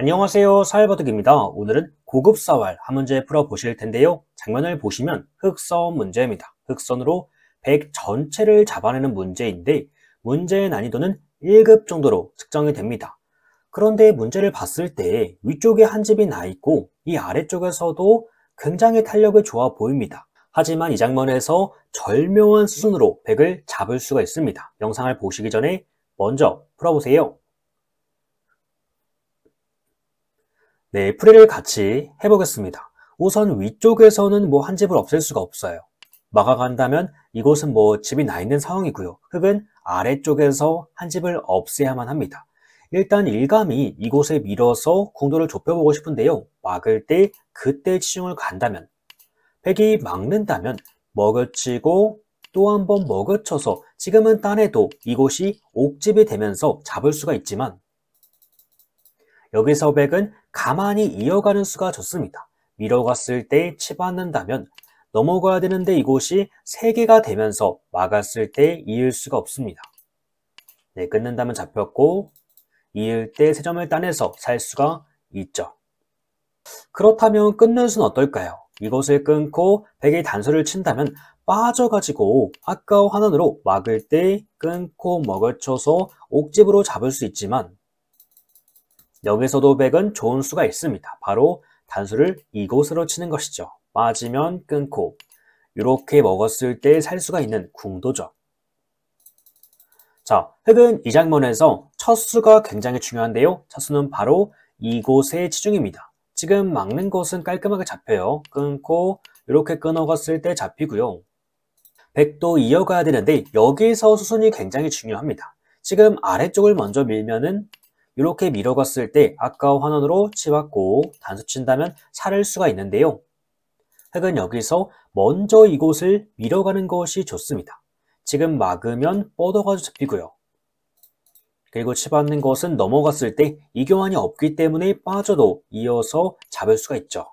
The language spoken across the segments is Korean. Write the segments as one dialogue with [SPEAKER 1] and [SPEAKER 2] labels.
[SPEAKER 1] 안녕하세요 사회버득입니다 오늘은 고급 사활 한 문제 풀어보실 텐데요 장면을 보시면 흑선 문제입니다 흑선으로 100 전체를 잡아내는 문제인데 문제의 난이도는 1급 정도로 측정이 됩니다 그런데 문제를 봤을 때 위쪽에 한 집이 나 있고 이 아래쪽에서도 굉장히 탄력이 좋아 보입니다 하지만 이 장면에서 절묘한 수순으로 100을 잡을 수가 있습니다 영상을 보시기 전에 먼저 풀어보세요 네, 프이를 같이 해보겠습니다. 우선 위쪽에서는 뭐 한 집을 없앨 수가 없어요. 막아간다면 이곳은 뭐 집이 나 있는 상황이고요. 흙은 아래쪽에서 한 집을 없애야만 합니다. 일단 일감이 이곳에 밀어서 궁도를 좁혀보고 싶은데요. 막을 때 그때 치중을 간다면 백이 막는다면 먹여치고 또 한 번 먹여쳐서 지금은 딴에도 이곳이 옥집이 되면서 잡을 수가 있지만 여기서 백은 가만히 이어가는 수가 좋습니다. 밀어갔을 때 치받는다면 넘어가야 되는데 이곳이 3개가 되면서 막았을 때 이을 수가 없습니다. 네, 끊는다면 잡혔고 이을 때 3점을 따내서 살 수가 있죠. 그렇다면 끊는 수는 어떨까요? 이것을 끊고 백0의 단수를 친다면 빠져가지고 아까운 하나으로 막을 때 끊고 먹을쳐서 옥집으로 잡을 수 있지만 여기서도 백은 좋은 수가 있습니다. 바로 단수를 이곳으로 치는 것이죠. 빠지면 끊고 이렇게 먹었을 때 살 수가 있는 궁도죠. 자, 흙은 이 장면에서 첫 수가 굉장히 중요한데요. 첫 수는 바로 이곳의 치중입니다. 지금 막는 것은 깔끔하게 잡혀요. 끊고 이렇게 끊어갔을 때 잡히고요. 백도 이어가야 되는데 여기서 수순이 굉장히 중요합니다. 지금 아래쪽을 먼저 밀면은 이렇게 밀어갔을 때 아까 환원으로 치받고 단수 친다면 살을 수가 있는데요. 흑은 여기서 먼저 이곳을 밀어가는 것이 좋습니다. 지금 막으면 뻗어가 잡히고요. 그리고 치받는 것은 넘어갔을 때 이교환이 없기 때문에 빠져도 이어서 잡을 수가 있죠.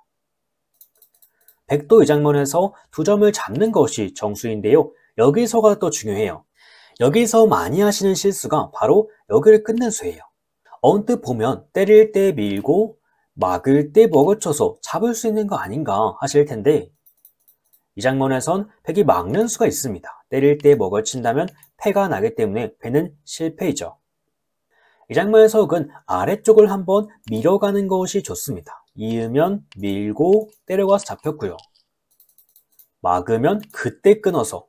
[SPEAKER 1] 백도 이장면에서 두 점을 잡는 것이 정수인데요. 여기서가 또 중요해요. 여기서 많이 하시는 실수가 바로 여기를 끊는 수예요. 언뜻 보면 때릴 때 밀고 막을 때 먹어쳐서 잡을 수 있는 거 아닌가 하실 텐데 이 장면에선 팩이 막는 수가 있습니다. 때릴 때 먹어친다면 패가 나기 때문에 패는 실패이죠. 이 장면에서 은 아래쪽을 한번 밀어가는 것이 좋습니다. 이으면 밀고 때려가서 잡혔고요. 막으면 그때 끊어서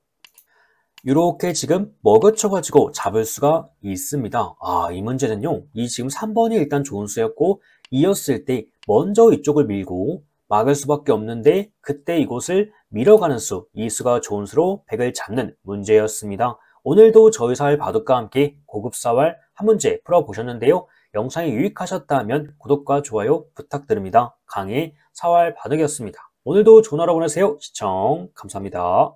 [SPEAKER 1] 이렇게 지금 머그쳐 가지고 잡을 수가 있습니다. 아, 이 문제는요. 이 지금 3번이 일단 좋은 수였고 이었을 때 먼저 이쪽을 밀고 막을 수밖에 없는데 그때 이곳을 밀어가는 수, 이 수가 좋은 수로 100을 잡는 문제였습니다. 오늘도 저희 사활 바둑과 함께 고급 사활 한 문제 풀어보셨는데요. 영상이 유익하셨다면 구독과 좋아요 부탁드립니다. 강의 사활 바둑이었습니다. 오늘도 좋은 하루 보내세요. 시청 감사합니다.